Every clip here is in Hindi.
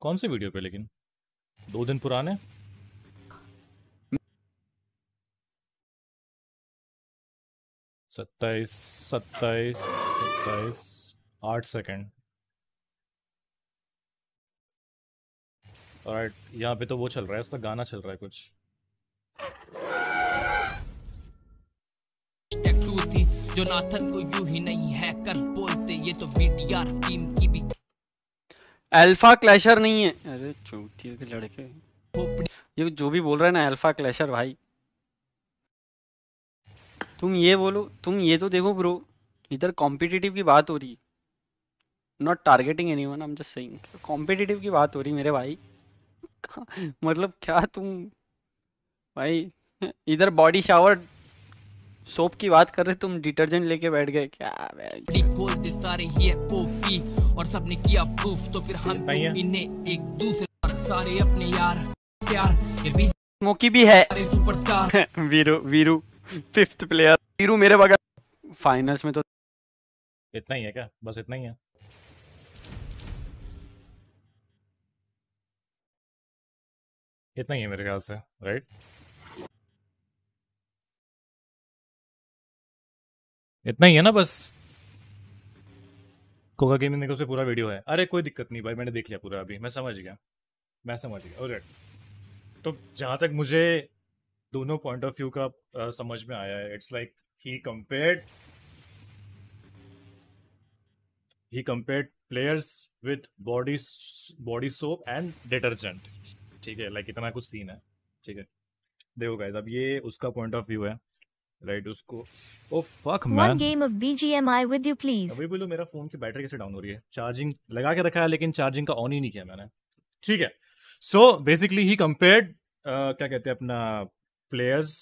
कौन से वीडियो पे लेकिन दो दिन पुराने सत्ताईस सत्ताईस सत्ताईस आठ सेकेंड और यहाँ पे तो वो चल रहा है इसका गाना चल रहा है कुछ जो नाथन को यू ही नहीं है कर बोलते ये तो बीटीआर टीम की भी अल्फा क्लैशर नहीं है अरे चौथी के लड़के ये जो भी बोल रहा है ना अल्फा क्लैशर भाई तुम ये बोलो तुम ये तो देखो ब्रो इधर कॉम्पिटिटिव की बात हो रही है not targeting any one just saying competitive की बात हो रही मेरे भाई मतलब क्या तुम भाई इधर बॉडी शावर सोप की बात कर रहे तुम डिटर्जेंट लेके बैठ गए क्या खोलते और सबने किया प्रूफ तो फिर हम इन्हें एक दूसरे पर सारे अपने यार प्यार ये भी स्मोकी भी है superstar Viru Viru fifth player Viru मेरे बगैर फाइनल्स में तो इतना ही है क्या बस इतना ही है इतना ही है मेरे ख्याल से राइट इतना ही है ना बस कोका गेमिंग देखो से पूरा वीडियो है अरे कोई दिक्कत नहीं भाई मैंने देख लिया पूरा अभी मैं समझ गया मैं समझ गया और तो जहाँ तक मुझे दोनों पॉइंट ऑफ व्यू का समझ में आया है it's like he compared he compared players with body body soap and detergent ठीक है लाइक इतना कुछ सीन है ठीक है देखो गाइस अब ये उसका पॉइंट ऑफ व्यू है राइट उसको oh fuck man one game of BGMI with you please अभी बोलो मेरा फोन की बैटरी कैसे डाउन हो रही है चार्जिंग लगा के रखा है लेकिन चार्जिंग का ऑन ही नहीं किया मैंने ठीक है सो बेसिकली ही कंपेयर्ड क्या कहते हैं अपना प्लेयर्स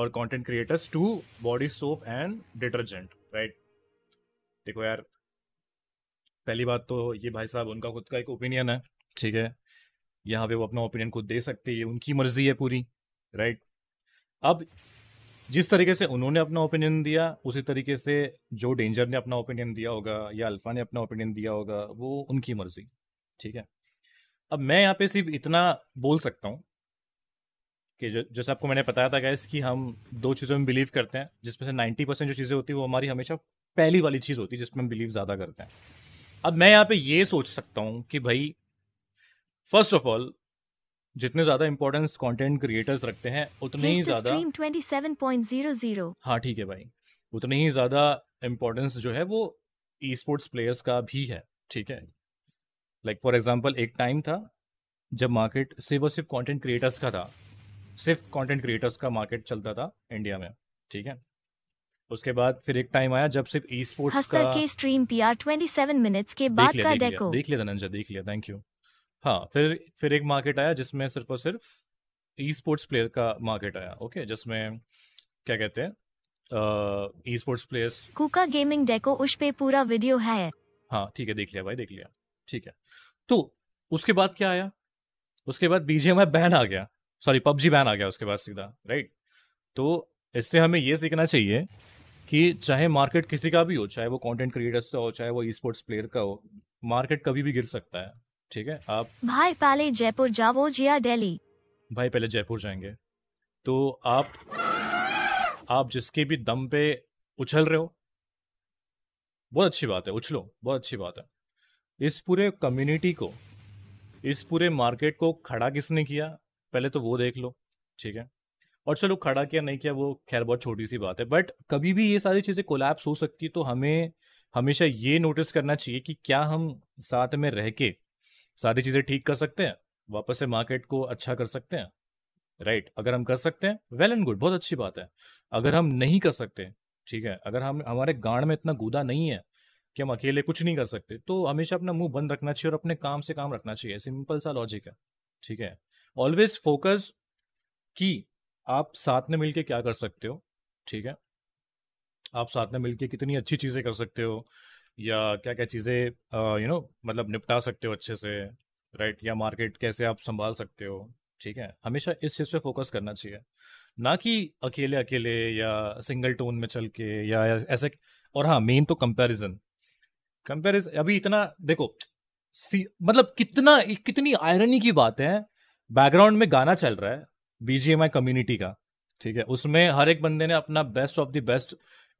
और content creators to body soap and detergent right देखो यार पहली बात तो ये भाई साहब उनका खुद का एक ओपिनियन है ठीक है यहाँ पे वो अपना ओपिनियन खुद दे सकते हैं उनकी मर्जी है पूरी राइट अब जिस तरीके से उन्होंने अपना ओपिनियन दिया उसी तरीके से जो डेंजर ने अपना ओपिनियन दिया होगा या अल्फा ने अपना ओपिनियन दिया होगा वो उनकी मर्जी ठीक है अब मैं यहाँ पे सिर्फ इतना बोल सकता हूँ कि जैसे आपको मैंने बताया था गैस कि हम दो चीज़ों में बिलीव करते हैं जिसमें से नाइन्टी परसेंट जो चीज़ें होती है वो हमारी हमेशा पहली वाली चीज़ होती है जिसमें हम बिलीव ज़्यादा करते हैं अब मैं यहाँ पे ये सोच सकता हूँ कि भाई फर्स्ट ऑफ ऑल जितने ज्यादा इंपॉर्टेंस कंटेंट क्रिएटर्स रखते हैं उतने ही ज्यादा हाँ ठीक है भाई उतने ही ज्यादा इम्पोर्टेंस जो है वो ई स्पोर्ट्स प्लेयर्स का भी है ठीक है लाइक फॉर एग्जाम्पल एक टाइम था जब मार्केट सिर्फ और सिर्फ कॉन्टेंट क्रिएटर्स का था सिर्फ कॉन्टेंट क्रिएटर्स का मार्केट चलता था इंडिया में ठीक है उसके बाद फिर एक टाइम आया जब सिर्फ ई स्पोर्ट्स का के स्ट्रीम पीआर 27 मिनट्स के बाद देख लिया, का देख डेको देख लिया धनंजय देख लिया थैंक यू हाँ फिर फिर एक मार्केट आया जिसमें सिर्फ और सिर्फ ई स्पोर्ट्स प्लेयर का मार्केट आया ओके जिसमें क्या कहते हैं ई स्पोर्ट्स प्लेयर्स कुका गेमिंग डेको उस पे पूरा वीडियो है हाँ ठीक है देख लिया भाई देख लिया ठीक है तो उसके बाद क्या आया उसके बाद बीजेएमआई बैन आ गया सॉरी पबजी बैन आ गया उसके बाद सीधा राइट तो इससे हमें ये सीखना चाहिए कि चाहे मार्केट किसी का भी हो चाहे वो कंटेंट क्रिएटर्स का हो चाहे वो ई स्पोर्ट्स प्लेयर का हो मार्केट कभी भी गिर सकता है ठीक है आप भाई पहले जयपुर जाओ जिया दिल्ली भाई पहले जयपुर जाएंगे तो आप आप जिसके भी दम पे उछल रहे हो बहुत अच्छी बात है उछलो बहुत अच्छी बात है इस पूरे कम्युनिटी को इस पूरे मार्केट को खड़ा किसने किया पहले तो वो देख लो ठीक है और चलो खड़ा किया नहीं किया वो खैर बहुत छोटी सी बात है बट कभी भी ये सारी चीज़ें कोलैप्स हो सकती है तो हमें हमेशा ये नोटिस करना चाहिए कि क्या हम साथ में रह के सारी चीज़ें ठीक कर सकते हैं वापस से मार्केट को अच्छा कर सकते हैं राइट right. अगर हम कर सकते हैं वेल एंड गुड बहुत अच्छी बात है अगर हम नहीं कर सकते ठीक है अगर हम हमारे गांड में इतना गूदा नहीं है कि हम अकेले कुछ नहीं कर सकते तो हमेशा अपना मुंह बंद रखना चाहिए और अपने काम से काम रखना चाहिए सिंपल सा लॉजिक है ठीक है ऑलवेज फोकस कि आप साथ में मिलके क्या कर सकते हो ठीक है आप साथ में मिलके कितनी अच्छी चीज़ें कर सकते हो या क्या क्या चीज़ें यू नो मतलब निपटा सकते हो अच्छे से राइट या मार्केट कैसे आप संभाल सकते हो ठीक है हमेशा इस चीज़ पे फोकस करना चाहिए ना कि अकेले अकेले या सिंगल टोन में चल के या ऐसे और हाँ मेन तो कंपैरिजन कंपैरिजन अभी इतना देखो सी, मतलब कितना कितनी आयरनी की बात है बैकग्राउंड में गाना चल रहा है बीजीएमआई कम्युनिटी का ठीक है उसमें हर एक बंदे ने अपना best of the best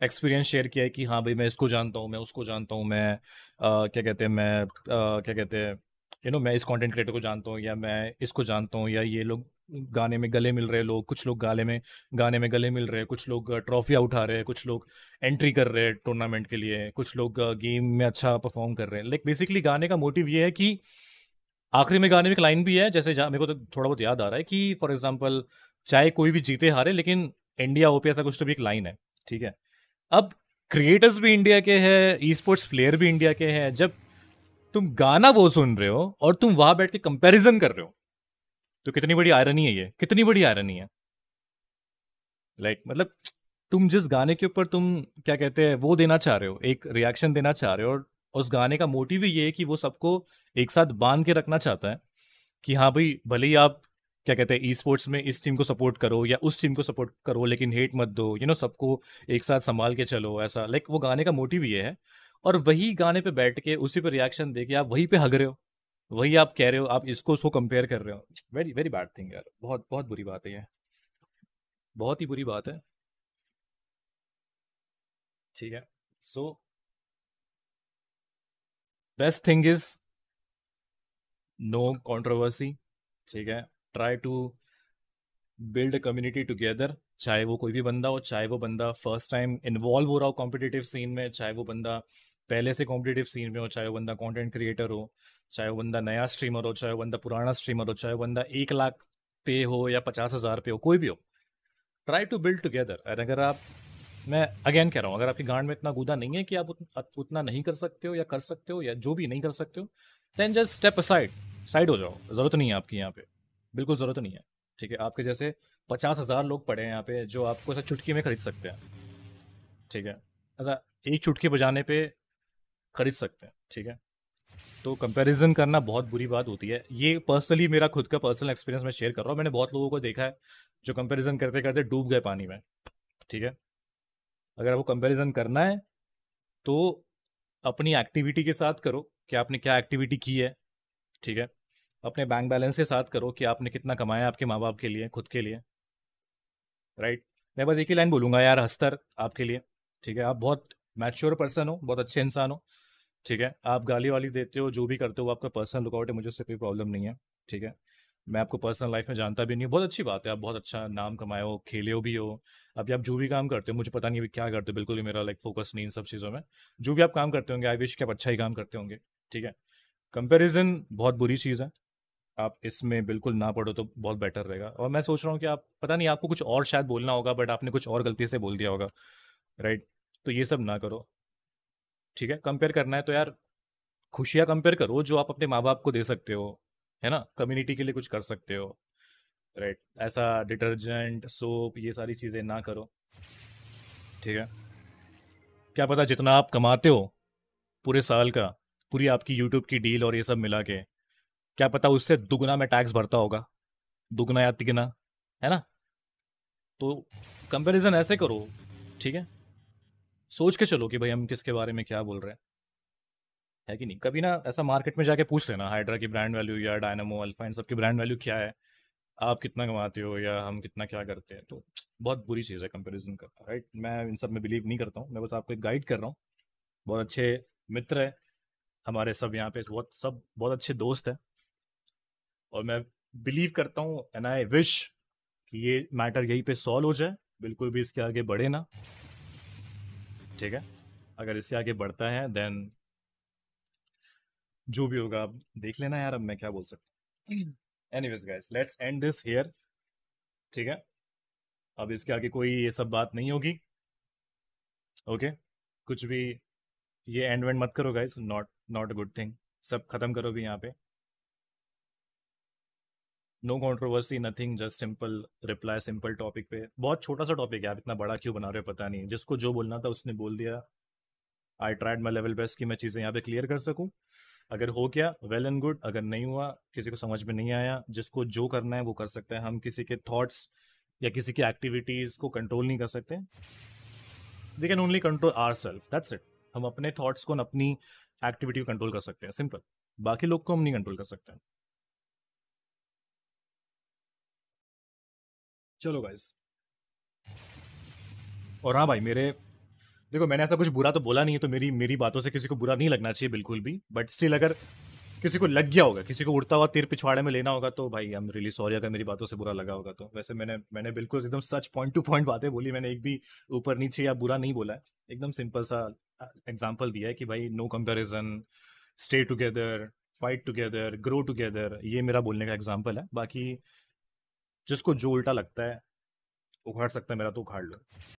experience share किया है कि हाँ भाई मैं इसको जानता हूँ मैं उसको जानता हूँ मैं आ, क्या कहते हैं मैं आ, क्या कहते हैं यू नो मैं इस कंटेंट क्रिएटर को जानता हूँ या मैं इसको जानता हूँ या ये लोग गाने में गले मिल रहे लोग कुछ लोग गाले में गाने में गले मिल रहे हैं कुछ लोग ट्रॉफियाँ उठा रहे हैं कुछ लोग एंट्री कर रहे हैं टूर्नामेंट के लिए कुछ लोग गेम में अच्छा परफॉर्म कर रहे हैं लाइक बेसिकली गाने का मोटिव ये है कि आखिरी में गाने में एक लाइन भी है जैसे मेरे को तो थोड़ा बहुत याद आ रहा है कि फॉर एग्जाम्पल चाहे कोई भी जीते हारे लेकिन इंडिया ओपी ऐसा कुछ तो भी एक लाइन है ठीक है अब क्रिएटर्स भी इंडिया के हैं ई स्पोर्ट्स प्लेयर भी इंडिया के हैं जब तुम गाना वो सुन रहे हो और तुम वहां बैठ के कंपेरिजन कर रहे हो तो कितनी बड़ी आयरनी है ये कितनी बड़ी आयरनी है लाइक like, मतलब तुम जिस गाने के ऊपर तुम क्या कहते हैं वो देना चाह रहे हो एक रिएक्शन देना चाह रहे हो और उस गाने का मोटिव ही ये है कि वो सबको एक साथ बांध के रखना चाहता है कि हाँ भाई भले ही आप क्या कहते हैं ई स्पोर्ट्स में इस टीम को सपोर्ट करो या उस टीम को सपोर्ट करो लेकिन हेट मत दो यू नो सबको एक साथ संभाल के चलो ऐसा लाइक वो गाने का मोटिव ये है और वही गाने पे बैठ के उसी पे रिएक्शन दे के आप वही पे हग रहे हो वही आप कह रहे हो आप इसको उसको कंपेयर कर रहे हो वेरी वेरी बैड थिंग यार बहुत बहुत बुरी बात है ये बहुत ही बुरी बात है ठीक है so best thing is no controversy ठीक है try to build a community together चाहे वो कोई भी बंदा हो चाहे वो बंदा फर्स्ट टाइम इन्वॉल्व हो रहा हो कॉम्पिटिटिव सीन में चाहे वो बंदा पहले से कॉम्पिटिटिव सीन में हो चाहे वो बंदा कॉन्टेंट क्रिएटर हो चाहे वो बंदा नया स्ट्रीमर हो चाहे वो बंदा पुराना स्ट्रीमर हो चाहे वो बंदा एक लाख पे हो या पचास हज़ार पे हो कोई भी हो try to build together and अगर आप मैं अगेन कह रहा हूँ अगर आपकी गांड में इतना गुदा नहीं है कि आप उतना नहीं कर सकते हो या कर सकते हो या जो भी नहीं कर सकते हो then just step side side हो जाओ ज़रूरत नहीं है आपकी यहाँ पे बिल्कुल ज़रूरत नहीं है ठीक है आपके जैसे पचास हज़ार लोग पड़े हैं यहाँ पे जो आपको ऐसा चुटकी में ख़रीद सकते हैं ठीक है ऐसा एक चुटकी बजाने पे ख़रीद सकते हैं ठीक है तो कंपैरिजन करना बहुत बुरी बात होती है ये पर्सनली मेरा खुद का पर्सनल एक्सपीरियंस मैं शेयर कर रहा हूँ मैंने बहुत लोगों को देखा है जो कंपैरिजन करते करते डूब गए पानी में ठीक है अगर आपको कंपैरिजन करना है तो अपनी एक्टिविटी के साथ करो कि आपने क्या एक्टिविटी की है ठीक है अपने बैंक बैलेंस के साथ करो कि आपने कितना कमाया आपके माँ बाप के लिए खुद के लिए राइट right? मैं बस एक ही लाइन बोलूँगा यार हस्तर आपके लिए ठीक है आप बहुत मैच्योर पर्सन हो बहुत अच्छे इंसान हो ठीक है आप गाली वाली देते हो जो भी करते हो आपका पर्सनल लुकआउट है मुझे उससे कोई प्रॉब्लम नहीं है ठीक है मैं आपको पर्सनल लाइफ में जानता भी नहीं हूँ बहुत अच्छी बात है आप बहुत अच्छा नाम कमाए हो खेले हो भी हो अभी आप जो भी काम करते हो मुझे पता नहीं अभी क्या करते हो बिल्कुल ही मेरा लाइक फोकस नहीं इन सब चीज़ों में जो भी आप काम करते होंगे आई विश कि आप अच्छा ही काम करते होंगे ठीक है कंपेरिजन बहुत बुरी चीज़ है आप इसमें बिल्कुल ना पढ़ो तो बहुत बेटर रहेगा और मैं सोच रहा हूँ कि आप पता नहीं आपको कुछ और शायद बोलना होगा बट आपने कुछ और गलती से बोल दिया होगा राइट तो ये सब ना करो ठीक है कंपेयर करना है तो यार खुशियाँ कंपेयर करो जो आप अपने माँ बाप को दे सकते हो है ना कम्युनिटी के लिए कुछ कर सकते हो राइट ऐसा डिटर्जेंट सोप ये सारी चीज़ें ना करो ठीक है क्या पता जितना आप कमाते हो पूरे साल का पूरी आपकी यूट्यूब की डील और ये सब मिला के क्या पता उससे दुगना में टैक्स भरता होगा दुगना या तिगना है ना तो कंपैरिजन ऐसे करो ठीक है सोच के चलो कि भाई हम किसके बारे में क्या बोल रहे हैं है कि नहीं कभी ना ऐसा मार्केट में जाके पूछ लेना हाइड्रा की ब्रांड वैल्यू या डायनामो अल्फा इन सब की ब्रांड वैल्यू क्या है आप कितना कमाते हो या हम कितना क्या करते हैं तो बहुत बुरी चीज़ है कंपेरिजन करना राइट मैं इन सब में बिलीव नहीं करता हूँ मैं बस आपको एक गाइड कर रहा हूँ बहुत अच्छे मित्र है हमारे सब यहाँ पे बहुत सब बहुत अच्छे दोस्त हैं और मैं बिलीव करता हूँ एंड आई विश कि ये मैटर यहीं पे सॉल्व हो जाए बिल्कुल भी इसके आगे बढ़े ना ठीक है अगर इससे आगे बढ़ता है देन जो भी होगा आप देख लेना यार अब मैं क्या बोल सकता any anyways guys let's end this here ठीक है अब इसके आगे कोई ये सब बात नहीं होगी ओके okay? कुछ भी ये एंड वेंड मत करो guys not not a good thing सब खत्म करो भी यहाँ पे no controversy nothing just simple reply simple topic पे बहुत छोटा सा टॉपिक है आप इतना बड़ा क्यों बना रहे हो पता नहीं जिसको जो बोलना था उसने बोल दिया I tried my level best की मैं चीज़ें यहाँ पे क्लियर कर सकूँ अगर हो गया वेल एंड गुड अगर नहीं हुआ किसी को समझ में नहीं आया जिसको जो करना है वो कर सकते हैं हम किसी के थॉट्स या किसी की एक्टिविटीज़ को कंट्रोल नहीं कर सकते they can only control our self that's it हम अपने थॉट्स को अपनी एक्टिविटी को कंट्रोल कर सकते हैं सिंपल बाकी लोग को हम नहीं कंट्रोल कर सकते हैं चलो गाइस और हाँ भाई मेरे देखो मैंने ऐसा कुछ बुरा तो बोला नहीं है तो मेरी मेरी बातों से किसी को बुरा नहीं लगना चाहिए बिल्कुल भी बट स्टिल अगर किसी को लग गया होगा किसी को उड़ता हुआ तीर पिछवाड़े में लेना होगा तो भाई आई एम रियली सॉरी अगर मेरी बातों से बुरा लगा होगा तो वैसे मैंने मैंने बिल्कुल एकदम सच पॉइंट टू पॉइंट बातें बोली मैंने एक भी ऊपर नीचे या बुरा नहीं बोला एकदम सिंपल सा एग्जाम्पल दिया है कि भाई no comparison stay together fight together grow together ये मेरा बोलने का एग्जाम्पल है बाकी जिसको जो उल्टा लगता है उखाड़ सकता है मेरा तो उखाड़ लो